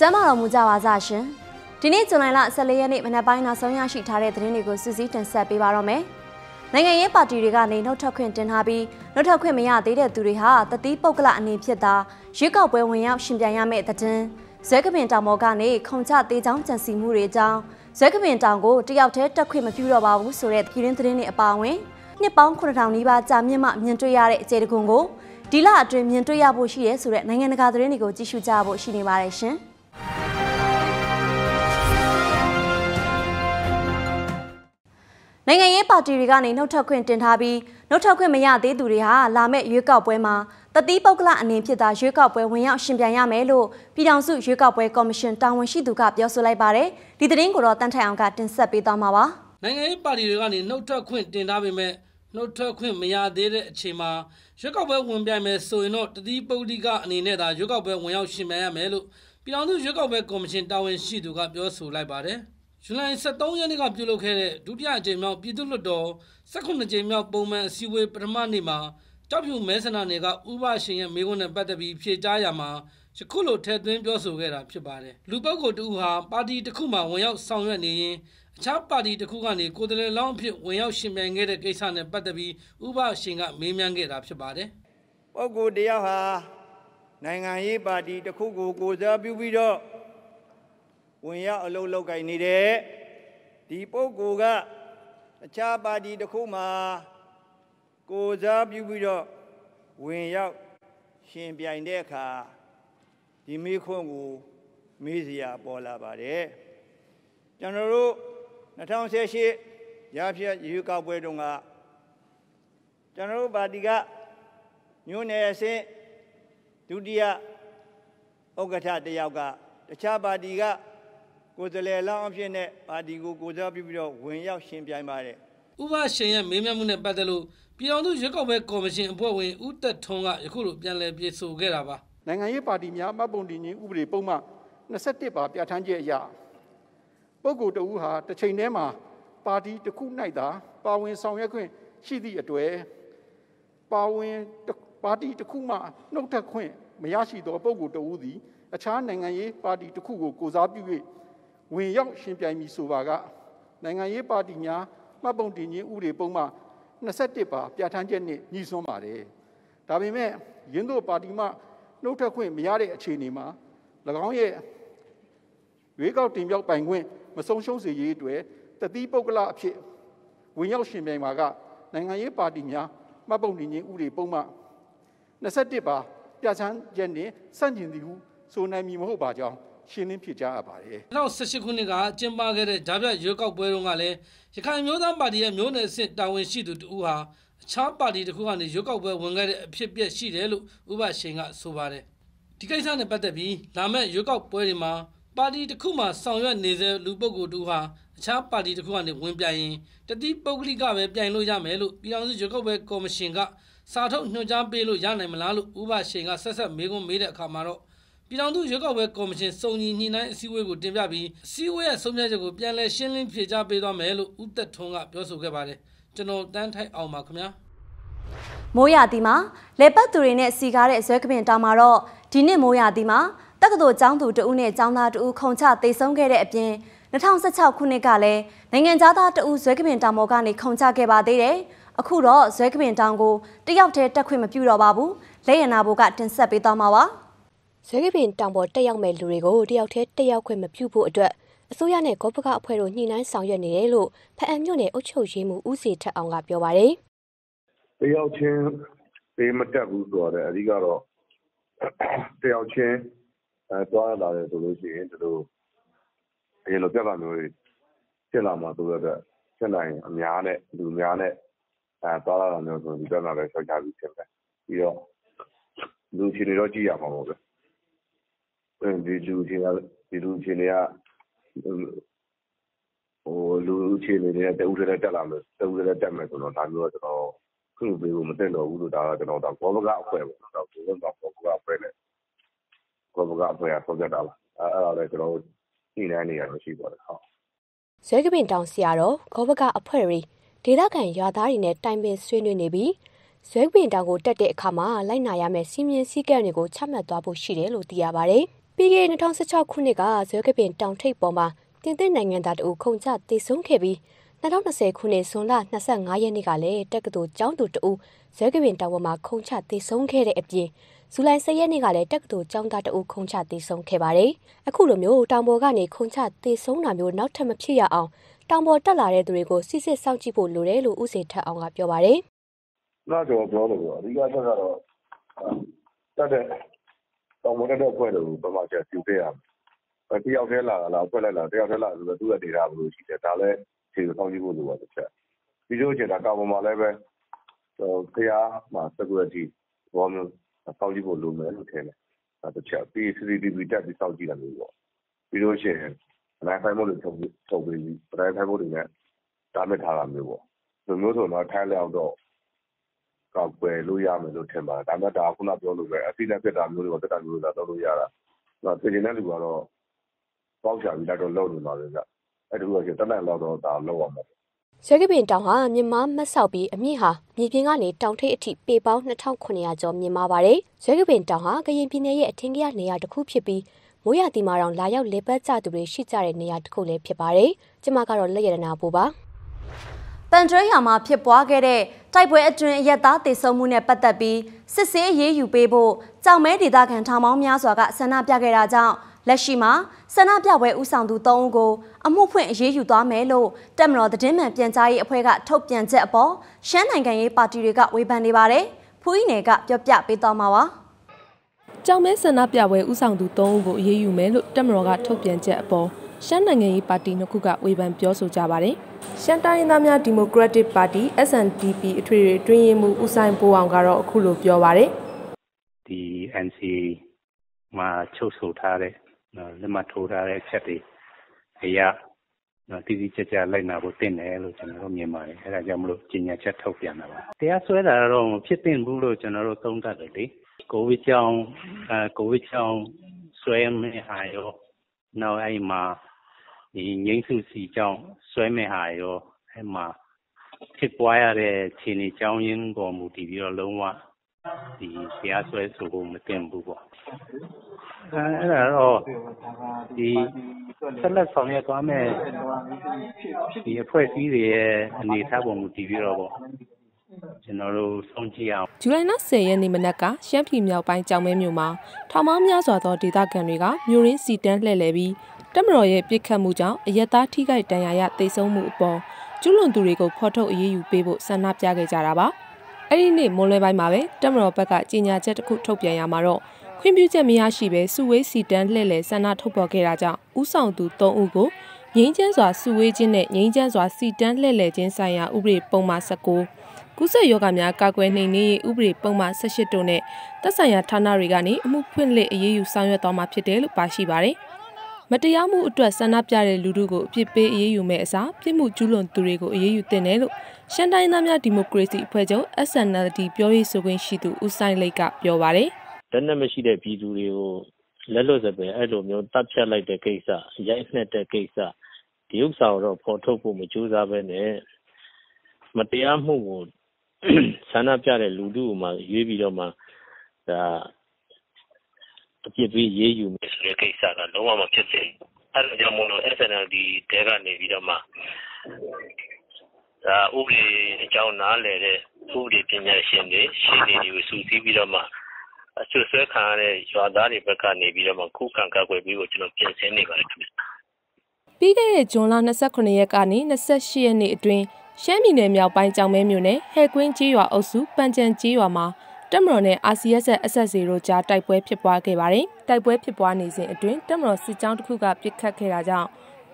ကျမ်းမာတော်မူကြပါစရှင်ဒီနေ့ဇွန်လ14ရက်နေ့မနက်ပိုင်းနောက်ဆုံးရရှိထားတဲ့သတင်းတွေကိုစူးစီးတင်ဆက်ပေးပါတော့မယ်နိုင်ငံရေးပါတီတွေကနေနှုတ်ထွက်ခွင့်တင်ထားပြီးနှုတ်ထွက်ခွင့်မရသေးတဲ့သူတွေဟာတတိပုဂ္ဂလအနေဖြစ်သာရွေးကောက်ပွဲဝင်ရောက်ရှင်ပြိုင်ရမယ့်သတင်းဇဲကပင်တောင်မော်ကနေခုံချသေးချောင်းကြံစီမှုတွေကြောင်းဇဲကပင်တောင်ကိုတယောက်တည်းတက်ခွင့်မပြုတော့ပါဘူးဆိုတဲ့ပြည်တွင်းသတင်းတွေအပါအဝင်နှစ်ပေါင်း9000နီးပါးကြာမြင့်မှမြင်တွေ့ရတဲ့အကြေတကွန်ကိုဒီလအတွင်းမြင်တွေ့ရဖို့ရှိရဲဆိုတဲ့နိုင်ငံတကာသတင်းတွေကိုကြည့်ရှုကြဖို့ရှိနေပါတယ်ရှင်။နိုင်ငံရေးပါတီတွေကနေနှုတ်ထွက်ခွင့်တင်ထားပြီးနှုတ်ထွက်ခွင့်မရသေးသူတွေဟာလာမယ့်ရွေးကောက်ပွဲမှာတတိပုဂ္ဂလအနေဖြင့်သာရွေးကောက်ပွဲဝင်ရောက်ရှင်ပြိုင်ရမယ်လို့ပြည်ထောင်စုရွေးကောက်ပွဲကော်မရှင်တာဝန်ရှိသူကပြောဆိုလိုက်ပါတယ်။ဒီသတင်းကိုတော့တန်ထိုင်အောင်ကတင်ဆက်ပေးသွားမှာပါ။နိုင်ငံရေးပါတီတွေကနေနှုတ်ထွက်ခွင့်တင်ထားပေမဲ့နှုတ်ထွက်ခွင့်မရသေးတဲ့အချိန်မှာရွေးကောက်ပွဲဝင်ပြိုင်မယ်ဆိုရင်တော့တတိပုဂ္ဂလအနေနဲ့သာရွေးကောက်ပွဲဝင်ရောက်ရှင်ပြိုင်ရမယ်လို့ပြည်ထောင်စုရွေးကောက်ပွဲကော်မရှင်တာဝန်ရှိသူကပြောဆိုလိုက်ပါတယ်။ဇူလိုင်23ရက်နေ့ကပြုလုပ်ခဲ့တဲ့ဒုတိယအကြိမ်မြောက်ပြည်သူ့လွှတ်တော်18ကြိမ်မြောက်ပုံမှန်အစည်းအဝေးပထမနေ့မှာကြောက်ဖြူမဲဆန္ဒနယ်ကဥပရှင်ရဲ့မိခွန်းနဲ့ပတ်သက်ပြီးဖြေကြားရမှာယခုလိုထည့်သွင်းပြောဆိုခဲ့တာဖြစ်ပါတယ်လူပုဂ္ဂိုလ်တူဟာပါတီတစ်ခုမှဝင်ရောက်ဆောင်ရွက်နေရင်အခြားပါတီတစ်ခုကနေကိုယ်တည်းလောင်းအဖြစ်ဝင်ရောက်ရှင်ပြိုင်ခဲ့တဲ့ကိစ္စနဲ့ပတ်သက်ပြီးဥပရှင်ကမေးမြန်းခဲ့တာဖြစ်ပါတယ်ပုဂ္ဂိုလ်တယောက်ဟာနိုင်ငံရေးပါတီတစ်ခုကိုကိုယ်စားပြုပြီးတော့ဝင်ရောက်အလုပ်လုပ်ကိုင်နေတဲ့ဒီပုဂ္ဂိုလ်ကအခြားပါတီတစ်ခုမှကိုစားပြုပြီးတော့ဝင်ရောက်ရှင်ပြိုင်တဲ့အခါဒီမိခွန်းကို မေးစရာပေါ်လာပါတယ်ကျွန်တော်တို့2018ရာဖြတ်ရွေးကောက်ပွဲတုန်းကကျွန်တော်တို့ပါတီကညွန့်နယ်အဆင့်ဒုတိယဥက္ကဋ္ဌတယောက်ကတခြားပါတီကကိုယ်စားလှယ်လောင်းအဖြစ်နဲ့ပါတီကိုကိုယ်စားပြုပြီးတော့ဝင်ရောက်ရှင်ပြိုင်ပါတယ်။ဥပရှင်ရဲ့မေးမြန်းမှုနဲ့ပတ်သက်လို့ပြည်တော်စုရွက်ကောက်ပွဲကော်မရှင်အဖွဲ့ဝင်ဦးသက်ထွန်းကယခုလိုပြန်လည်ပြေဆိုခဲ့တာပါ။နိုင်ငံရေးပါတီများမှတ်ပုံတင်ခြင်းဥပဒေပုံမှန်27ပါပြဋ္ဌာန်းချက်အရပုဂ္ဂိုလ်တဦးဟာတစ်ချိန်တည်းမှာပါတီတစ်ခု၌သာ ပါဝင်ဆောင်ရွက်ခွင့်ရှိသည့်အတွေ့ပါဝင်ပါတီတစ်ခုမှနှုတ်ထက်ခွင့်မရရှိသောပုဂ္ဂိုလ်တဦးသည်အခြားနိုင်ငံရေးပါတီတစ်ခုကိုကိုစားပြု၍ဝင်ရောက်ရှင်ပြိုင်မည်ဆိုပါကနိုင်ငံရေးပါတီများမှတ်ပုံတင်ခြင်းဥပဒေပုံမှ21ပါပြဋ္ဌာန်းချက်နှင့်ညီဆွမ်းပါတယ်။ဒါပေမဲ့ရင်းတို့ပါတီမှနှုတ်ထွက်ခွင့်မရတဲ့အခြေအနေမှာ၎င်းရဲ့ရွေးကောက်တင်မြောက်ပိုင်ခွင့်မဆုံးရှုံးစေရေးအတွက်တတိပုဂ္ဂလအဖြစ်ဝင်ရောက်ရှင်ပြိုင်ပါကနိုင်ငံရေးပါတီများမှတ်ပုံတင်ခြင်းဥပဒေပုံမှ21ပါပြဋ္ဌာန်းချက်နှင့်ဆန့်ကျင်သည်ဟုဆိုနိုင်မည်မဟုတ်ပါကြောင်းရှင်းလင်းဖြစ်ကြားရပါတယ်။2018ခုနှစ်ကကျင်းပခဲ့တဲ့ဓာပြရွေးကောက်ပွဲတုန်းကလည်းရခိုင်မျိုးသားပါတီရဲ့မျိုးနွယ်စစ်တာဝန်ရှိသူတဦးဟာအခြားပါတီတစ်ခုကနေရွေးကောက်ပွဲဝင်ခဲ့တဲ့အဖြစ်အပျက်ရှိတယ်လို့ဥပရှင်ကဆိုပါတယ်။ဒီကိစ္စနဲ့ပတ်သက်ပြီးလာမယ့်ရွေးကောက်ပွဲတွေမှာပါတီတစ်ခုမှဆောင်ရွက်နေတဲ့လူပုဂ္ဂိုလ်တူဟာအခြားပါတီတစ်ခုကနေဝင်ပြိုင်ရင်တတိပုဂ္ဂလိကပဲပြိုင်လို့ရမယ်လို့ပြည်ထောင်စုရွေးကောက်ပွဲကော်မရှင်ကစာထုတ်ညွှန်ကြားပေးလို့ရနိုင်မလားလို့ဥပရှင်ကဆက်ဆက်မေးခွန်းမေးတဲ့အခါမှာတော့ပြည်ထောင်စုရွေးကောက်ပွဲကော်မရှင်စုံညီညှိနှိုင်းအစည်းအဝေးကိုတင်ပြပြီးအစည်းအဝေးရဲ့ဆုံးဖြတ်ချက်ကိုပြန်လည်ရှင်းလင်းဖြေကြားပေးသွားမယ်လို့ဦးသက်ထွန်းကပြောဆိုခဲ့ပါတယ်ကျွန်တော်တန်းထိုက်အောင်ပါခင်ဗျာမိုးရာသီမှာလေပတ်သူတွေနဲ့စီကားတဲ့ဇွဲကပင်တောင်မှာတော့ဒီနှစ်မိုးရာသီမှာတက္ကသိုလ်ကျောင်းသူတဦးနဲ့ကျောင်းသားတဦးခုံချတိတ်ဆုံးခဲ့တဲ့အပြင်2016ခုနှစ်ကလည်းနိုင်ငံသားတဦးဇွဲကပင်တောင်ပေါ်ကနေခုံချခဲ့ပါသေးတယ်။အခုတော့ဇွဲကပင်တောင်ကိုတယောက်တည်းတက်ခွင့်မပြုတော့ပါဘူး။လက်ရနာဘိုကတင်ဆက်ပေးသွားမှာပါ။ဇွဲကပင်တောင်ပေါ်တက်ရောက်မဲ့လူတွေကိုတယောက်တည်းတက်ရောက်ခွင့်မပြုဖို့အတွက်အစိုးရနဲ့ကောပကအဖွဲ့တို့ညှိနှိုင်းဆောင်ရွက်နေတယ်လို့ဖအံမြို့နယ်အုပ်ချုပ်ရေးမှူးဦးစီထက်အောင်ကပြောပါတယ်။တယောက်ချင်းပေးမတက်ဘူးဆိုတော့အဓိကတော့တယောက်ချင်းအဲတွားလာတယ်ဆိုလို့ရှိရင်ဒီလိုအရင်လိုပြဿနာမျိုးတွေဖြစ်လာမှာဆိုတော့ဖြစ်နိုင်အများနဲ့လူများနဲ့အဲတွားလာတာမျိုးဆိုဒီပြဿနာတွေဆောက်ချပြီးဖြစ်တယ်။ပြီးတော့လူချင်းတွေတော့ကြည့်ရမှာပေါ့ဗျာ။ဒီလူချင်းကဒီလူချင်းတွေကဟိုလူချင်းတွေနဲ့တူတယ်တက်လာမယ်တူတယ်တက်မယ်ဆိုတော့ဒါမျိုးတော့ကျွန်တော်ခုပေးဖို့မတင်တော့ဘူးလို့ဒါကကျွန်တော်တော့ဘောဘကအခွဲပေါ့တော့ဒီကတော့ဘောဘကအခွဲနဲ့ဘောဘကအခွဲကဆောက်ကြတာလားအဲ့ဒါလည်းကျွန်တော်ညှိနှိုင်းနေရတော့ရှိပါတယ်ဟုတ်ဇွဲကပင်တောင်ဆရာတော်ခေါဘကအဖွဲ့ရီဒေသခံရွာသားတွေနဲ့တိုင်ပင်ဆွေးနွေးနေပြီးဇွဲကပင်တောင်ကိုတက်တဲ့အခါမှာလိုက်နာရမယ့်စီမင်းစည်းကမ်းတွေကိုချမှတ်သွားဖို့ရှိတယ်လို့သိရပါတယ်ပြီးခဲ့တဲ့2016ခုနှစ်ကဇွဲကပင်တောင်ထိပ်ပေါ်မှာတင်သစ်နိုင်ငံသားတို့ခုန်ချတည်ဆုံခဲ့ပြီး2020ခုနှစ်ဇွန်လ25ရက်နေ့ကလည်းတက္ကသိုလ်ကျောင်းသူတဦးဇွဲကပင်တောင်ပေါ်မှာခုန်ချတည်ဆုံခဲ့တဲ့အပြင်ဇူလိုင်10ရက်နေ့ကလည်းတက္ကသိုလ်ကျောင်းသားတဦးခုန်ချတည်ဆုံခဲ့ပါတယ်။အခုလိုမျိုးတောင်ပေါ်ကနေခုန်ချတည်ဆုံတာမျိုးနောက်ထပ်မဖြစ်ရအောင်တောင်ပေါ်တက်လာတဲ့သူတွေကိုစစ်စစ်စောင့်ကြည့်ဖို့လိုတယ်လို့ဥစဉ်ထက်အောင်ကပြောပါတယ်။နောက်ကျော်ပြောလို့ပြောအဓိကချက်ကတော့တက်တဲ့တော်ဝင်တဲ့အဖွဲ့တွေကိုပမာချက်ပြူခဲ့ရမယ်။တယောက်တည်းလာလားအဖွဲ့လိုက်လားတယောက်တည်းလာဆိုတော့သူ့ရဲ့ data ဘယ်လိုရှိလဲဒါလည်းခြေကိုတောင်းကြည့်ဖို့လိုပါတစ်ချက်။ပြီးတော့ကျတာကာဗွန်မှာလည်းပဲဟိုခရီးမှာ security ဘောမျိုးတောင်းကြည့်ဖို့လိုမယ်လို့ထင်တယ်။ဒါတစ်ချက်ပြီး CCTV တက်ပြီးစောင့်ကြည့်ရမယ်ပေါ့။ပြီးတော့ရှင် wifi မို့လို့ထုတ်ထုတ်ပြီး wifi မို့လို့လည်းဒါမဲ့ထားတာမျိုးပေါ့။ဒီမျိုးဆိုတော့ထိုင်လောက်တော့ကာကွယ်လို့ရမယ်လို့ထင်ပါတယ်။ဒါပေမဲ့ဒါကခုနပြောလို့ပဲအစီနဲ့ဖြစ်တာမျိုးတွေကိုတက်တာမျိုးတွေတော့လို့ရတာ။ဒါပြင်နေတဲ့လူကတော့ပေါက်ချပြီးတော့လုံနေပါပဲဗျ။အဲ့ဒီလိုကျတက်တဲ့လောက်တော့ဒါလောက်အောင်ပါရကပင်တောင်ဟာမြန်မာမဆောက်ပြီးအမြင့်ဟာမြေပြင်ကနေတောင်ထိပ်အထိပေပေါင်း2900ကျော်မြင့်မာပါတယ်။ရကပင်တောင်ဟာကရင်ပြည်နယ်ရဲ့အထင်ကရနေရာတစ်ခုဖြစ်ပြီးမိုးရတီမာတောင်လာရောက်လေပတ်ကြသူတွေရှိကြတဲ့နေရာတစ်ခုလည်းဖြစ်ပါတယ်။ကျမကတော့လက်ရတနာပူပါ။တန်ကျွဲရွာမှာဖြစ်ပွားခဲ့တဲ့တိုက်ပွဲအတွင်းအရက်သားတေဆုံးမှုနဲ့ပတ်သက်ပြီးစစ်ဆေးအရေးယူပေးဖို့ကြောင်မဲဒေသခံထောင်ပေါင်းများစွာကဆန္ဒပြခဲ့တာကြောင့်လက်ရှိမှာဆန္ဒပြပွဲဥဆောင်သူ၃ဦးကိုအမှုဖွင့်အရေးယူသွားမယ်လို့တက်မတော်သတင်းမှန်ပြန်ကြားရေးအဖွဲ့ကထုတ်ပြန်ချက်အပေါ်ရှမ်းနိုင်ငံရေးပါတီတွေကဝေဖန်နေပါတယ်။ဖူးဤနယ်ကပြောပြပေးသွားမှာပါ။ကြောင်မဲဆန္ဒပြပွဲဥဆောင်သူ၃ဦးကိုအရေးယူမယ်လို့တက်မတော်ကထုတ်ပြန်ချက်အပေါ်ရှမ်းနိုင်ငံရေးပါတီနှစ်ခုကဝေဖန်ပြောဆိုကြပါတယ်။ရှမ်းတိုင်းရင်းသားများဒီမိုကရက်တစ်ပါတီ SNDP အထွေထွေတွင်ရင်မှုဦးဆိုင်ပိုးအောင်ကတော့အခုလိုပြောပါတယ်။ဒီ NCA မှာချုပ်ဆိုထားတဲ့လက်မှတ်ထိုးထားတဲ့အချက်တွေအရာနော်တိတိကျကျလိုက်နာဖို့တင်တယ်လို့ကျွန်တော်တို့မြင်ပါတယ်အဲဒါကြောင့်မလို့ကြီးညာချက်ထုတ်ပြန်တာပါတရားစွဲတာတော့မဖြစ်သင့်ဘူးလို့ကျွန်တော်တို့သုံးသပ်တယ်လေကိုဗစ်ကြောင့်အဲကိုဗစ်ကြောင့်စွဲမယ့်ဟာရောနောက်အဲ့မှာဒီငိမ့်စုစီကြောင့်ဆွဲမဲ့ဟာရောအဲမှာဖြစ်ပွားရတဲ့အခြေအနေကြောင်းရင်းပေါ်မူတည်ပြီးတော့လုံးဝဒီတရားစွဲဆိုဖို့မတင်ဘူးပေါ့အဲအဲ့ဒါတော့ဒီဆက်လက်ဆောင်ရွက်သွားမယ်ဒီအဖွဲ့အစည်းတွေရဲ့အနေအထားပေါ်မူတည်ပြီးတော့ပေါ့ကျွန်တော်တို့စောင့်ကြည့်အောင်ဇူလိုင်လ10ရက်နေ့မနက်ကရှမ်းပြည်မြောက်ပိုင်းကြောင်မဲမြို့မှာထောင်ပေါင်းများစွာသောဒေသခံတွေကမြို့ရင်းစီတန်းလှည့်လည်ပြီးတပ်မတော်ရဲ့ပြစ်ခတ်မှုကြောင့်အရက်သားထိခိုက်ဒဏ်ရာရသိဆုံးမှုအပေါ်ကျူးလွန်သူတွေကိုဖော်ထုတ်အရေးယူပေးဖို့ဆန္ဒပြခဲ့ကြတာပါ။အဲ့ဒီနေ့မွန်လွဲပိုင်းမှာပဲတပ်မတော်ဘက်ကကြေညာချက်တစ်ခုထုတ်ပြန်ရမှာတော့ခွင့်ပြုချက်မရရှိဘဲစုဝေးစီတန်းလှည့်လည်ဆန္ဒထုတ်ပေါ်ခဲ့တာကြောင့်ဥဆောင်သူ၃ဦးကိုငိမ့်ချန်းစွာစုဝေးခြင်းနဲ့ငိမ့်ချန်းစွာစီတန်းလှည့်လည်ခြင်းဆိုင်ရာဥပဒေပုံမှန်19ကုသယောဂများကာကွယ်နှိမ်နင်းရေးဥပဒေပုံမှန်18တို့နဲ့သက်ဆိုင်ရာဌာနတွေကနေအမှုဖွင့်လှစ်အရေးယူဆောင်ရွက်သွားမှာဖြစ်တယ်လို့ပါရှိပါတယ်။မတရားမှုအတွက်ဆန္ဒပြတဲ့လူတို့ကိုအပြစ်ပေးအရေးယူမဲ့အစားပြစ်မှုကျူးလွန်သူတွေကိုအရေးယူသင့်တယ်လို့ရှမ်းတိုင်းသားများဒီမိုကရေစီအဖွဲ့ချုပ် SNLD ပြောရေးဆိုခွင့်ရှိသူဦးဆိုင်လိတ်ကပြောပါတယ်။လက်နက်မရှိတဲ့ပြည်သူတွေကိုလက်လွတ်စပယ်အဲ့လိုမျိုးတပ်ဖြတ်လိုက်တဲ့ကိစ္စ၊ရိုက်နှက်တဲ့ကိစ္စဒီဥစ္စာကိုတော့ဖော်ထုတ်ဖို့မကြိုးစားပဲနဲ့မတရားမှုကိုဆန္ဒပြတဲ့လူတို့မှရွေးပြီးတော့မှဒါအပြစ်ပေးရေးယူမယ်ဆိုတဲ့ကိစ္စကလုံးဝမဖြစ်သေးဘူး။အဲဒါကြောင့်မို့လို့ SNLD တဲကနေပြီးတော့မှဒါဥပဒေအကြောင်းနားလည်တဲ့ဥပဒေပညာရှင်တွေရှင်းနေတွေကိုစုစည်းပြီးတော့မှအချွတ်ဆွဲခံရတဲ့ရွာသားတွေဘက်ကနေပြီးတော့မှခုခံကာကွယ်ပေးဖို့ကျွန်တော်ပြင်ဆင်နေပါတယ်ခင်ဗျာ။ပြီးခဲ့တဲ့ဇွန်လ29ရက်ကနေ28ရက်နေ့အတွင်းရှမ်းပြည်နယ်မြောက်ပိုင်းကြောင်မဲမြို့နယ်ဟဲကွင်းကျေးရွာအုပ်စုပန်ကြံကျေးရွာမှာတပ်မတော်နဲ့ RCSS SSA တို့ကြားတိုက်ပွဲဖြစ်ပွားခဲ့ပါတယ်။တိုက်ပွဲဖြစ်ပွားနေစဉ်အတွင်းတပ်မတော်စစ်ကြောင်းတစ်ခုကပစ်ခတ်ခဲ့တာကြောင့်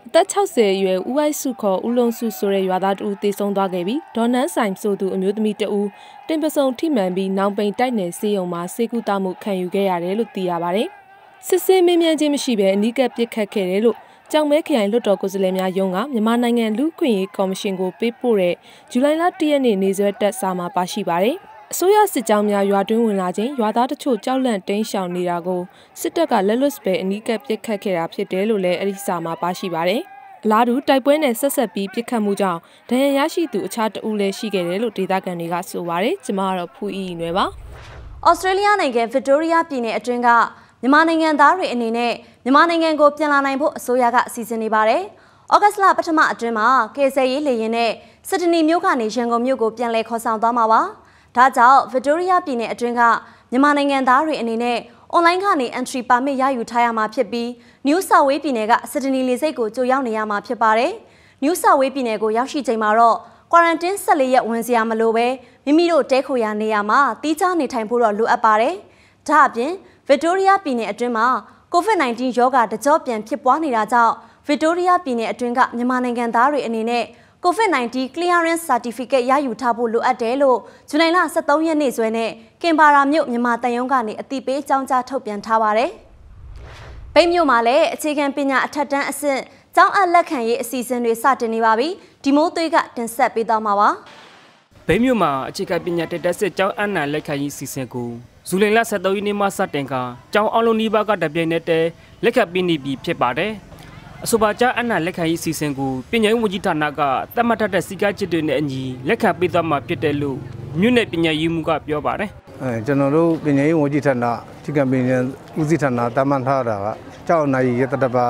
အသက်60အရွယ်ဦးဝိုက်စုခေါ်ဦးလုံးစုဆိုတဲ့ရွာသားတဦးသေဆုံးသွားခဲ့ပြီးဒေါ်နန်းဆိုင်ဆိုသူအမျိုးသမီးတဦးတင်ပစုံထိမှန်ပြီးနောင်ပိန်တိုက်နယ်ဆေးရုံမှာဆေးကုသမှုခံယူခဲ့ရတယ်လို့သိရပါတယ်။စစ်စင်မင်းမြန်းခြင်းမရှိဘဲအနီးကပ်ပစ်ခတ်ခဲ့တယ်လို့ကြောင်မဲခရိုင်လွတ်တော်ကိုယ်စားလှယ်များယုံကမြန်မာနိုင်ငံလူ့ခွင့်ရေးကော်မရှင်ကိုပေးပို့တဲ့ဇူလိုင်လ1ရက်နေ့နေ့စွဲတက်စာမှာပါရှိပါတယ်။အစိုးရစစ်ကြောင်းများရွာတွင်းဝင်လာခြင်းရွာသားတချို့ကြောက်လန့်တိမ်းရှောင်နေတာကိုစစ်တပ်ကလက်လွတ်ပဲအနီးကပ်ပစ်ခတ်ခဲ့တာဖြစ်တယ်လို့လည်းအဲဒီစာမှာပါရှိပါတယ်။အလားတူတိုက်ပွဲနဲ့ဆက်ဆက်ပြီးပစ်ခတ်မှုကြောင့်ဒဏ်ရာရရှိသူအခြားတဦးလည်းရှိခဲ့တယ်လို့ဒေသခံတွေကဆိုပါတယ်။ကျွန်မကတော့ဖူအီနွယ်ပါ။ဩစတြေးလျနိုင်ငံဗစ်တိုးရီးယားပြည်နယ်အတွင်းကမြန်မာနိုင်ငံသားတွေအနေနဲ့မြန်မာနိုင်ငံကိုပြန်လာနိုင်ဖို့အစိုးရကအစီအစဉ်နေပါတယ်။ဩဂတ်လပထမအတွင်းမှာကေဆယ်ရေးလေရင်နဲ့စစ်တနီမျိုးကနေရန်ကုန်မြို့ကိုပြန်လည်ခေါ်ဆောင်သွားမှာပါ။ဒါကြောင့် Victoria ပြည်နယ်အတွင်းကမြန်မာနိုင်ငံသားတွေအနေနဲ့ online ကနေ entry permit ရယူထားရမှာဖြစ်ပြီး New South Wales ပြည်နယ်က Sydney လေဆိပ်ကိုကြိုရောက်နေရမှာဖြစ်ပါတယ်။ New South Wales ပြည်နယ်ကိုရောက်ရှိချိန်မှာတော့ quarantine 14ရက်ဝင်စရာမလိုပဲမိမိတို့တဲခိုရာနေရာမှာတီးခြားနေထိုင်ဖို့တော့လိုအပ်ပါတယ်။ဒါအပြင် Victoria ပြည်နယ်အတွင်းမှာ COVID-19 ရောဂါတကြောပြန်ဖြစ်ပွားနေတာကြောင့် Victoria ပြည်နယ်အတွင်းကမြန်မာနိုင်ငံသားတွေအနေနဲ့ COVID-19 clearance certificate ရယူထားဖို့လိုအပ်တယ်လို့ဇူလိုင်လ23ရက်နေ့စွဲနဲ့ကင်ဘာရာမြို့မြန်မာတန်ယုံကနေအတိပေးကြောင်းကြားထုတ်ပြန်ထားပါတယ်။ပိတ်မြို့မှာလည်းအခြေခံပညာအထက်တန်းအဆင့်ကျောင်းအပ်လက်ခံရေးအစီအစဉ်တွေစတင်နေပါပြီ။ဒီမိုးသွေးကတင်ဆက်ပေးသွားမှာပါ။ပိတ်မြို့မှာအခြေခံပညာတက်တက်စစ်ကျောင်းအနှံလက်ခံရေးအစီအစဉ်ကိုဇူလိုင်လ23ရက်နေ့မှစတင်ကကျောင်းအောင်လုံးနီးပါးကတပြိုင်နက်တည်းလက်ခံပေးနေပြီဖြစ်ပါတယ်။အဆိုပါကြားအနာလက်ခံရေးစီစဉ်ကိုပညာရေးဝန်ကြီးဌာနကသတ်မှတ်ထားတဲ့စီကားချစ်တွေနဲ့အညီလက်ခံပေးသွားမှာဖြစ်တယ်လို့မြို့နယ်ပညာရေးမှူးကပြောပါတယ်အဲကျွန်တော်တို့ပညာရေးဝန်ကြီးဌာနထိကံပညာဦးစီးဌာနတာမန်ထားတာကကြောက်နိုင်ရတတပါ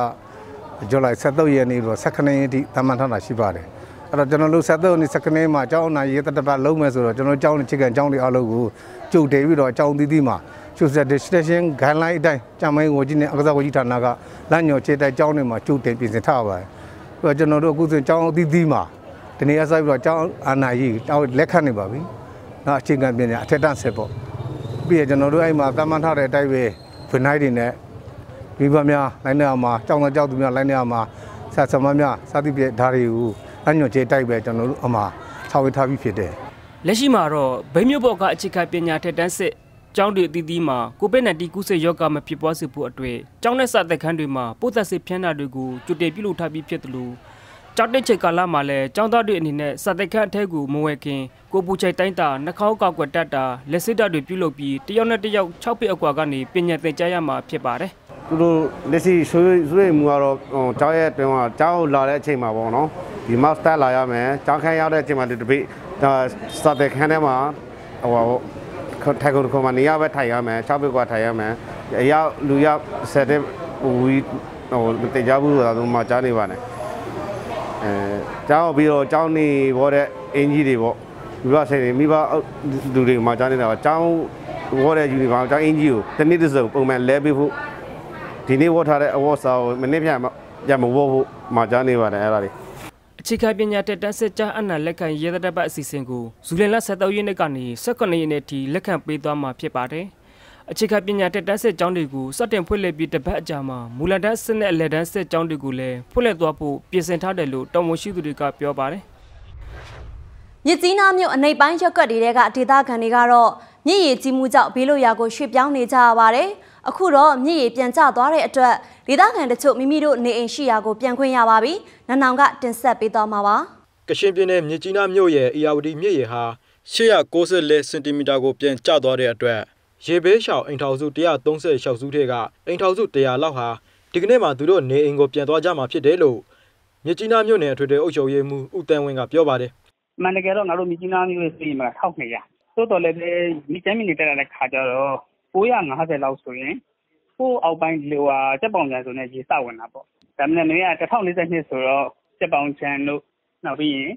ဇူလိုင်73ရက်နေ့တော့19ရက်နေ့ထိတာမန်ထားတာရှိပါတယ်။အဲ့တော့ကျွန်တော်တို့73နှစ်စကနေမှာကျောင်းအနာရေးတတပတ်လုံးမယ်ဆိုတော့ကျွန်တော်ကျောင်းနဲ့ချစ်ကန်ကျောင်းတွေအားလုံးကိုကြုတ်တည်ပြီးတော့ကျောင်းသီးသီးမှာ social distraction guideline အတိုင်းကျောင်းမင်းဝန်ကြီးနဲ့အကစားဝန်ကြီးဌာနကလမ်းညွှန်ချေတဲ့ကျောင်းတွေမှာကြုတ်တင်ပြင်ဆင်ထားပါတယ်။အဲ့တော့ကျွန်တော်တို့အခုဆိုကျောင်းသီးသီးမှာဒီနေ့အစားပြီးတော့ကျောင်းအနာရေးကျောင်းလက်ခံနေပါပြီ။နောက်အချိန်ကပြင်ရအထက်တန်းဆက်ပေါ့။ပြီးရကျွန်တော်တို့အဲ့မှာကမ္မန်းထားတဲ့အတိုင်းပဲ finite တွေနဲ့မိဘများလိုင်းနေအောင်မှာကြောင်းကြောက်သူများလိုင်းနေအောင်မှာဆရာဆမများစသဖြင့်ဓာရီကိုအညွတ်ကျေးတိုက်ပဲကျွန်တော်တို့အမှာဆောက်ဝေးထားပြီးဖြစ်တယ်လက်ရှိမှာတော့ဗိမျိုးဘော့ကအခြေခံပညာထက်တန်းစစ်ကျောင်းတွေအသီးသီးမှာကိုဗစ် -19 ကူးစက်ရောဂါမဖြစ်ပွားစေဖို့အတွက်ကျောင်းနဲ့စာသင်ခန်းတွေမှာပို့သက်စစ်ဖြန်းတာတွေကိုကြိုတင်ပြုလုပ်ထားပြီးဖြစ်တယ်လို့ကျောင်းတက်ချိန်ကာလမှာလည်းကျောင်းသားတွေအနေနဲ့စာသင်ခန်းအထက်ကိုမဝယ်ခင်ကိုပူချိုက်တိုင်းတာနှာခေါင်းကောက်ွက်တတ်တာလက်စစ်တပ်တွေပြုလုပ်ပြီးတယောက်နဲ့တယောက်6ပြည့်အကွာကနေပညာသင်ကြားရမှာဖြစ်ပါတယ်။သူတို့လက်ရှိဆွေးဆွေးမှုကတော့ကျောင်းရဲ့အတွင်းမှာကျောင်းကိုလာတဲ့အချိန်မှာပေါ့နော်ဒီ master လာရမယ်ကျောင်းခန်းရောက်တဲ့အချိန်မှာဒီတပိဒါစတဲ့ခန်းထဲမှာဟိုပါပေါ့ထိုင်ကုန်ခုံမှာနေရာပဲထိုင်ရမယ်၆ဘက်ကထိုင်ရမယ်အရောက်လူရောက်ဆက်တဲ့ဝီဟိုတေချဘူးဆိုတာတော့မှကြားနေပါနဲ့အဲကျောင်းပြီးတော့ကျောင်းနေပေါ်တဲ့အင်ကြီးတွေပေါ့မိဘဆိုင်တွေမိဘလူတွေမှကြားနေတာကကျောင်းဝေါ်တဲ့ယူနီဖောင်းကျောင်းအင်ကြီးကိုတနေ့တစ်စုံပုံမှန်လဲပေးဖို့ဒီနေ့ဝတ်ထားတဲ့ award စာကိုမနေ့ပြန်ရမဝတ်ဖို့မှာကြားနေပါတယ်အဲ့ဒါလေးအခြေခံပညာတက်တန်းစစ်ကြားအနာလက်ခံရေတပ်ပတ်အစီအစဉ်ကိုဇူလင်လ23ရက်နေ့ကနေ18ရက်နေ့ထိလက်ခံပေးသွားမှာဖြစ်ပါတယ်။အခြေခံပညာတက်တန်းစစ်ကြောင်းတွေကိုစတင်ဖွင့်လှစ်ပြီးတပတ်အကြာမှာမူလတန်းစစ်နဲ့အလက်တန်းစစ်ကြောင်းတွေကိုလည်းဖွင့်လှစ်သွားဖို့ပြင်ဆင်ထားတယ်လို့တော်ဝန်ရှိသူတွေကပြောပါတယ်။မြစ်ကြီးနားမြို့အနိပ်ပိုင်းရပ်ကွက်တွေကဒေသခံတွေကတော့မြစ်ရည်ကြီးမှုကြောင့်ဘေးလွတ်ရာကိုရွှေ့ပြောင်းနေကြရပါတယ်။အခုတော့မြစ်ရေပြန်ကျသွားတဲ့အတွက်ဒေသခံတချို့မိမိတို့နေအိမ်ရှိရာကိုပြန်ခွင့်ရပါပြီ။နန်နောင်ကတင်ဆက်ပေးသွားမှာပါ။ကရှင်ပြည်နယ်မြစ်ကြီးနားမြို့ရဲ့အီယာဝတီမြစ်ရေဟာ890လက်စင်တီမီတာကိုပြန်ကျသွားတဲ့အတွက်ရေဘေးရှောင်အိမ်ထောင်စု136စုထဲကအိမ်ထောင်စု100လောက်ဟာဒီကနေ့မှသူတို့နေအိမ်ကိုပြန်သွားကြမှာဖြစ်တယ်လို့မြစ်ကြီးနားမြို့နယ်အထွေထွေအုပ်ချုပ်ရေးမှူးဦးတန်းဝင်းကပြောပါတယ်။မှန်တကယ်တော့ငါတို့မြစ်ကြီးနားမြို့ရဲ့စီမံ1200သို့တော်လည်းမြစ်ချမ်းမြစ်နေတဲ့ခါကျတော့950လောက်ဆိုရင်ကို့အောက်ပိုင်းလိုဟာစက်ပေါင်ချန်ဆိုနေရေစဝင်တာပေါ့ဒါမှမဟုတ်က1042ဆိုတော့စက်ပေါင်ချန်တို့နောက်ပြီးရင်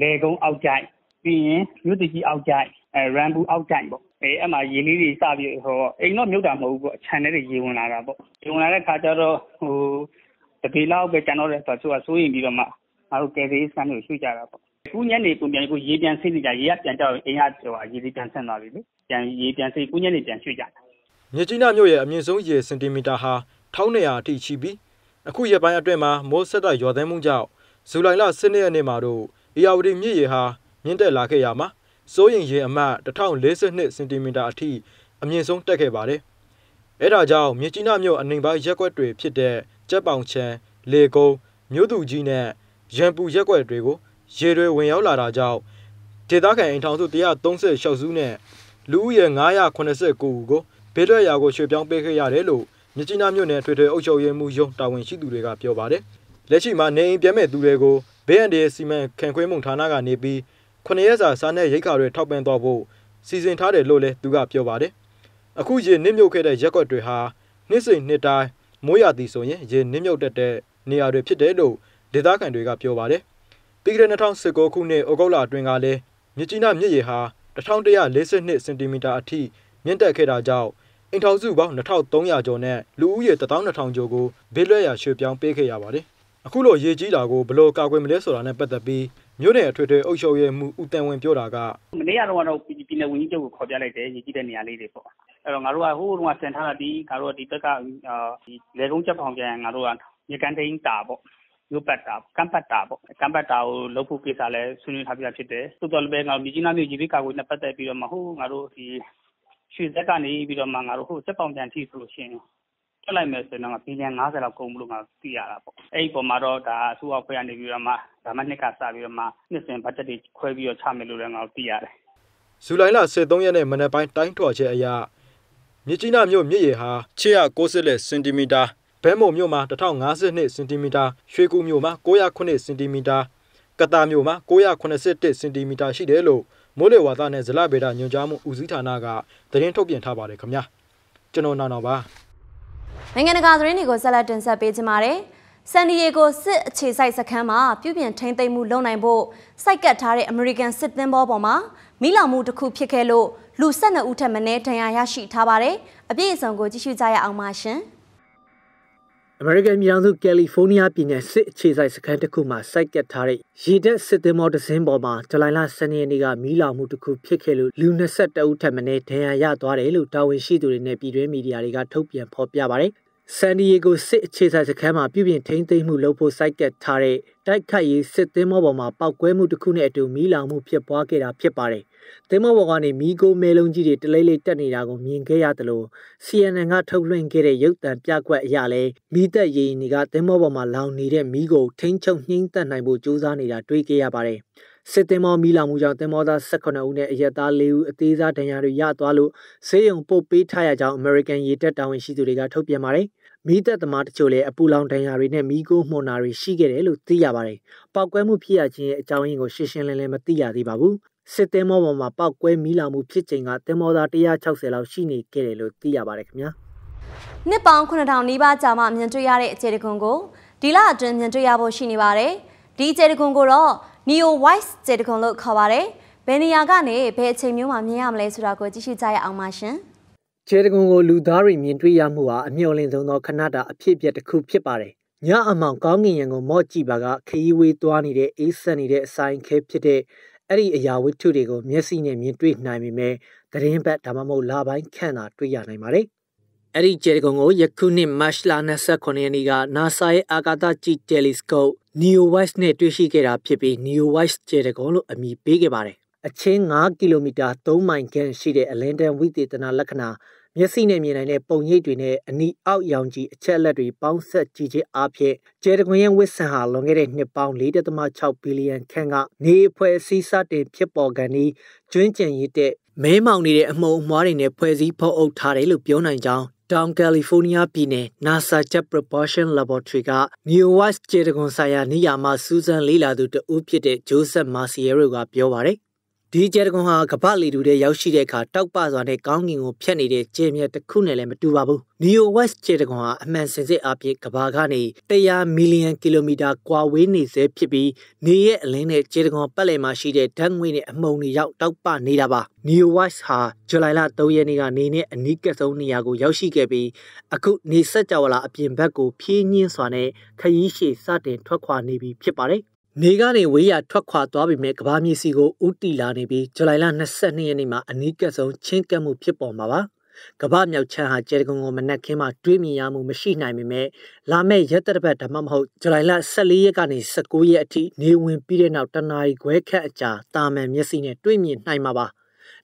လေကုန်းအောက်ကြိုက်ပြီးရင်မြို့တကြီးအောက်ကြိုက်အဲရန်ဘူးအောက်ကြိုက်ပေါ့အဲအဲ့မှာရေလေးတွေစပြီးဟိုအိမ်တော့မြုပ်တာမဟုတ်ဘူးပေါ့ခြံထဲတွေရေဝင်လာတာပေါ့ရေဝင်လာတဲ့ခါကျတော့ဟိုတပေလောက်ပဲကျန်တော့တယ်ဆိုတော့သူကစိုးရင်ပြီးတော့မှငါတို့ကယ်ဆယ်ရေးစခန်းကိုရွှေ့ကြတာပေါ့။အခုညနေကုန်ပြန်ပြီအခုရေပြန်စီးနေကြပြီရေကပြန်ကျတော့အိမ်ကရေတွေပြန်ဆင်းသွားပြီလေ။ရေပြန်စီးပြီးအခုညနေပြန်ရွှေ့ကြတာ။”မြစ်ကြီးနားမြို့ရဲ့အမြင့်ဆုံးရေစင်တီမီတာဟာ၁,၂၀၀အထိရှိပြီးအခုရက်ပိုင်းအတွင်းမှာမိုးဆက်တိုက်ရွာသွန်းမှုကြောင့်ဇူလိုင်လ၁၂ရက်နေ့မှာတော့ဧရာဝတီမြစ်ရေဟာမြင့်တက်လာခဲ့ရာမှာစိုးရိမ်ရေအမှတ်၁,၀၄၂စင်တီမီတာအထိ အမြင့်ဆုံးတက်ခဲ့ပါတယ်။အဲဒါကြောင့်မြစ်ကြီးနားမြို့အနိမ့်ပိုင်းရပ်ကွက်တွေဖြစ်တဲ့ကြက်ပေါင်ခြံ၊လယ်ကုန်း၊မြို့သူကြီးနဲ့ရမ်ပူရပ်ကွက်တွေကိုရေတွေဝင်ရောက်လာတာကြောင့်ဒေသခံအိမ်ထောင်စု130ရှောက်စုနဲ့လူဦးရေ989ကိုကိုဘေးလွတ်ရာကိုရွှေ့ပြောင်းပေးခဲ့ရတယ်လို့မြကြီးနားမြို့နယ်ထွေထွေအုပ်ချုပ်ရေးမှူးရုံးတာဝန်ရှိသူတွေကပြောပါတယ်။လက်ရှိမှာနေအိမ်ပြမဲ့သူတွေကိုဘေးအန္တရာယ်စီမံခန့်ခွဲမှုဌာနကနေပြီး9ရက်စာစားနဲ့ရိတ်ခါတွေထောက်ပံ့သွားဖို့စီစဉ်ထားတယ်လို့လည်းသူကပြောပါတယ်။အခုရေနစ်မြုပ်ခဲ့တဲ့ရက်ွက်တွေဟာနှစ်စိန်နှစ်တိုင်းမိုးရသည်ဆိုရင်ရေနစ်မြုပ်တတ်တဲ့နေရာတွေဖြစ်တယ်လို့ဒေသခံတွေကပြောပါတယ်။ပြီးခဲ့တဲ့2019ခုနှစ်ဩဂုတ်လအတွင်းကလည်းမြစ်ကြီးနားမြစ်ရေဟာ1142စင်တီမီတာအထိမြင့်တက်ခဲ့တာကြောင့်အိမ်ထောင်စုပေါင်း2300ကျော်နဲ့လူဦးရေ12000ကျော်ကိုဘေးလွတ်ရာရွှေ့ပြောင်းပေးခဲ့ရပါတယ်။အခုလိုရေကြီးတာကိုဘလို့ကာကွယ်မလဲဆိုတာနဲ့ပတ်သက်ပြီးမြို့နယ်အထွေထွေအုပ်ချုပ်ရေးမှူးဦးတန်ဝင်ပြောတာကမနေ့ကတော့တော့ပြည်နယ်ဝန်ကြီးချုပ်ကိုခေါ်ပြလိုက်တယ်ရေကြီးတဲ့နေရာလေးတွေပေါ့။အဲ့တော့ငါတို့ကဟိုးလုံးကစင်ထားတာဒီငါတို့ကဒီဘက်ကဒီလေကုန်းချက်ဖောင်ပြန်ငါတို့ကညကန်တိန်တာပေါ့။ရုပ်ပတ်တာကမ်ပတ်တာပေါ့ကမ်ပတ်တာကိုလုပ်ဖို့ကိစ္စလည်းဆွေးနွေးထားပြဖြစ်တယ်တော်တော်လည်းငါမြကြီးနားမြို့ကြီးပိကာကိုနဲ့ပတ်သက်ပြီးတော့မှဟုတ်ငါတို့ဒီရွှေသက်ကနေပြီးတော့မှငါတို့ဟုတ်စက်ပေါင်တန်ထိဆိုလို့ရှိရင်ထွက်လိုက်မယ်ဆိုတော့ငါပြည်ပြန်90လောက်ကုန်ဘူးလို့ငါသိရတာပေါ့အဲ့ဒီပုံမှာတော့ဒါအစိုးရဖွဲ့ကနေပြီးတော့မှဒါမှနှစ်ကစပြီးတော့မှနှစ်စဉ်ဘတ်ဂျက်တွေခွဲပြီးတော့ချမယ်လို့လည်းငါသိရတယ်ဇူလိုင်လ13ရက်နေ့မနက်ပိုင်းတိုင်းထွာချက်အရမြကြီးနားမြို့မြစ်ရေဟာ690စင်တီမီတာဘဲမုံမြို့မှာ1052စင်တီမီတာရွှေကူမြို့မှာ909စင်တီမီတာကတာမြို့မှာ981စင်တီမီတာရှိတယ်လို့မိုးလေဝါသနဲ့ဇလဗေဒညွှန်ကြားမှုဦးစီးဌာနကသတင်းထုတ်ပြန်ထားပါတယ်ခင်ဗျာကျွန်တော်နောက်နောက်ပါနိုင်ငံတကာသတင်းတွေကိုဆက်လက်တင်ဆက်ပေးကြပါမယ်ဆန်ဒီယေဂိုစစ်အခြေစိုက်စခန်းမှာပြုပြင်ထိန်းသိမ်းမှုလုပ်နိုင်ဖို့စိုက်ကပ်ထားတဲ့အမေရိကန်စစ်သင်္ဘောပေါ်မှာမိလောင်မှုတစ်ခုဖြစ်ခဲ့လို့လူ၁၂ဦးထက်မနည်းဒဏ်ရာရရှိထားပါတယ်။အပြည့်အစုံကိုကြည့်ရှုကြရအောင်ပါရှင်။အမေရိကန်မြောင်စုကယ်လီဖိုးနီးယားပြည်နယ်စစ်အခြေစိုက်စခန်းတစ်ခုမှာစိုက်ကက်ထားတဲ့ရေတပ်စစ်သည်မော်တစ်စင်းပေါ်မှာဇူလိုင်လ10ရက်နေ့ကမီးလောင်မှုတစ်ခုဖြစ်ခဲ့လို့လူ22ဦးထပ်မံဒဏ်ရာရသွားတယ်လို့တာဝန်ရှိသူတွေနဲ့ပြည်တွင်းမီဒီယာတွေကထုတ်ပြန်ဖော်ပြပါတယ်။ဆန်ဒီယေဂိုစစ်အခြေစိုက်စခန်းမှာပြည်ပြင်ထိန်းသိမ်းမှုလုပ်ဖို့စိုက်ကက်ထားတဲ့တိုက်ခိုက်ရေးစစ်သည်မော်ပေါ်မှာပောက်ကွဲမှုတစ်ခုနဲ့အတူမီးလောင်မှုဖြစ်ပွားခဲ့တာဖြစ်ပါတယ်။သင်းမဘော်ကနေမီးကိုမဲလုံးကြီးတွေတလိမ့်လိမ့်တက်နေတာကိုမြင်ခဲ့ရသလို CNN ကထုတ်လွှင့်ခဲ့တဲ့ရုပ်သံပြကွက်အရာလဲမီးသက်ရည်တွေကသင်းမဘော်မှာလောင်နေတဲ့မီးကိုထိန်းချုပ်နှိမ့်သက်နိုင်ဖို့ကြိုးစားနေတာတွေ့ခဲ့ရပါတယ်စစ်တင်မောမီလာမှုကြောင့်တင်မောသား18ဦးနဲ့အရက်သား4ဦးအသေးစားဒဏ်ရာတွေရသွားလို့ဆေးရုံပို့ပေးထားရကြောင်း American ရေတပ်တာဝန်ရှိသူတွေကထုတ်ပြန်ပါတယ်။မီးတပ်သမားတချို့လည်းအပူလောင်ဒဏ်ရာတွေနဲ့မီးကိုမှုန်တာတွေရှိခဲ့တယ်လို့သိရပါတယ်။ပောက်ကွဲမှုဖြစ်ရခြင်းရဲ့အကြောင်းရင်းကိုရှင်းရှင်းလင်းလင်းမသိရသေးပါဘူးစစ်တင်မောပေါ်မှာပောက်ကွဲမိလာမှုဖြစ်ချိန်ကတင်မောသား160လောက်ရှိနေခဲ့တယ်လို့သိရပါတယ်ခင်ဗျာနှစ်ပေါင်း9000နီးပါးကြာမှမြင်တွေ့ရတဲ့အခြေတခွန်ကိုဒီလအတွင်းမြင်တွေ့ရဖို့ရှိနေပါတယ်ဒီအခြေတခွန်ကိုတော့ Neo Wise အခြေတခွန်လို့ခေါ်ပါတယ်ဘယ်နေရာကနေဘယ်အချိန်မျိုးမှာမြင်ရမလဲဆိုတာကိုကြည့်ရှုကြရအောင်ပါရှင်ခြေတကွန်ကိုလူသားတွေမြင်တွေ့ရမှုဟာအမျှော်လင့်ဆုံးသောခဏတာအဖြစ်အပျက်တစ်ခုဖြစ်ပါတယ်ညအမောင်ကောင်းကင်ရံကိုမော့ကြည့်ပါကခရီးဝေးသွားနေတဲ့အေးဆက်နေတဲ့အဆိုင်ခဲဖြစ်တဲ့အဲ့ဒီအရာဝတ္ထုတွေကိုမျက်စိနဲ့မြင်တွေ့နိုင်ပေမဲ့သတင်းဘက်ဒါမှမဟုတ်လပိုင်းခန့်သာတွေ့ရနိုင်ပါတယ်။အဲ့ဒီဂျယ်ဂွန်ကိုယခုနှစ်မတ်လ29ရက်နေ့က NASA ရဲ့အာကာသကြည့် telescope NEOWISE နဲ့တွေ့ရှိခဲ့တာဖြစ်ပြီး NEOWISE ဂျယ်ဂွန်လို့အမည်ပေးခဲ့ပါတယ်။အချင်း9ကီလိုမီတာ3မိုင်ခန့်ရှိတဲ့အလင်းတန်ဝိသေသနာလက္ခဏာမျက်စိနဲ့မြင်နိုင်တဲ့ပုံရိပ်တွေနဲ့အနီအောက်ရောင်ကြီးအချက်အလက်တွေပေါင်းဆက်ကြည့်ခြင်းအပြင်ကျဲတကွင်းရဲ့ဝစ်ဆန်ဟာလွန်ခဲ့တဲ့နှစ်ပေါင်း4.6ဘီလီယံခန့်ကနေအဖွဲ့အစည်းစတင်ဖြစ်ပေါ်ကန်ပြီးကျွင်းကျန်ရစ်တဲ့မဲမောင်နေတဲ့အမှုံအမွှားတွေနဲ့ဖွဲ့စည်းဖော်အုပ်ထားတယ်လို့ပြောနိုင်ကြောင်းတောင်ကယ်လီဖိုးနီးယားပြည်နယ် NASA Jet Propulsion Laboratory က NEOWAS ကြေတကွန်ဆိုင်ရာနေရာမှာစူးစမ်းလေ့လာသူတဦးဖြစ်တဲ့ Joseph Marciero ကပြောပါတယ်ဒီကျဲတကွန်ဟာကပ္ပလီတူတဲ့ရောက်ရှိတဲ့အခါတောက်ပစွာနဲ့ကောင်းကင်ကိုဖြတ်နေတဲ့ကျဲမြက်တစ်ခုနဲ့လည်းမတူပါဘူး။ Neo West ကျဲတကွန်ဟာအမှန်စင်စစ်အဖြစ်ကမ္ဘာကနေ100မီလီယံကီလိုမီတာကွာဝေးနေဆဲဖြစ်ပြီးနေရဲ့အလင်းနဲ့ကျဲတကွန်ပတ်လည်မှာရှိတဲ့ဓာတ်ငွေ့နဲ့အမှုန်တွေရောက်တောက်ပနေတာပါ။ Neo West ဟာဇူလိုင်လ3ရက်နေ့ကနေနဲ့အနီးကပ်ဆုံးနေရာကိုရောက်ရှိခဲ့ပြီးအခုနေဆက်ကြဝဠာအပြင်ဘက်ကိုဖြည်းညှင်းစွာနဲ့ခရီးရှည်စတင်ထွက်ခွာနေပြီဖြစ်ပါတယ်။နေကနေဝေးရထွက်ခွာသွားပြီမဲ့ကဘာမြေစီကိုဥတီလာနေပြီးဇူလိုင်လ22ရက်နေ့မှာအနီးကပ်ဆုံးချင်းကပ်မှုဖြစ်ပေါ်မှာပါကဘာမြောက်ချမ်းဟာကျဲကုံကိုမနက်ခင်းမှတွေးမြင်ရမှုမရှိနိုင်ပေမဲ့လာမယ့်ရက်သတ္တပတ်ဓမ္မမဟုတ်ဇူလိုင်လ14ရက်ကနေ19ရက်အထိနေဝင်ပြီးတဲ့နောက်တနာရီခွဲခန့်အကြာတာမန်မျက်စိနဲ့တွေးမြင်နိုင်မှာပါ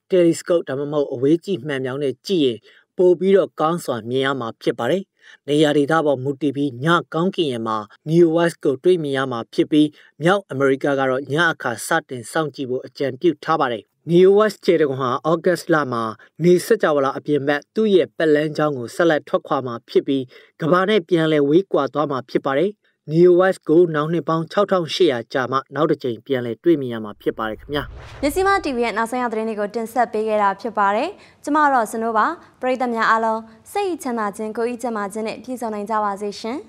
တယ်လီစကုပ်ဓမ္မမဟုတ်အဝေးကြည့်မှန်မြောင်းနဲ့ကြည့်ရင်ပို့ပြီးတော့ကောင်းစွာမြင်ရမှာဖြစ်ပါတယ်နေရာဒေသပေါ်မူတည်ပြီးညကောင်းကင်ယံမှာ New West ကိုတွေ့မြင်ရမှာဖြစ်ပြီးမြောက်အမေရိကကတော့ညအခါစတင်စောင့်ကြည့်ဖို့အကြံပြုထားပါတယ်။ New West ခြေတုံဟာ August လမှာနေစကြဝဠာအပြင်ဘက်သူ့ရဲ့ပက်လန်းချောင်းကိုဆက်လက်ထွက်ခွာမှာဖြစ်ပြီးကမ္ဘာနဲ့ပြန်လည်ဝေးကွာသွားမှာဖြစ်ပါတယ် NeoWise ကိုနောက်နှစ်ပေါင်း6800ကြာမှနောက်တစ်ကြိမ်ပြန်လည်တွေ့မြင်ရမှာဖြစ်ပါတယ်ခင်ဗျာ။မြစီမ TV ရဲ့နောက်ဆုံးရသတင်းတွေကိုတင်ဆက်ပေးခဲ့တာဖြစ်ပါတယ်။ကျွန်မတို့စနိုးပါပရိသတ်များအားလုံးစိတ်ချမ်းသာခြင်းကိုယ်ဤချမ်းသာခြင်းနဲ့ပြည့်စုံနိုင်ကြပါစေရှင်။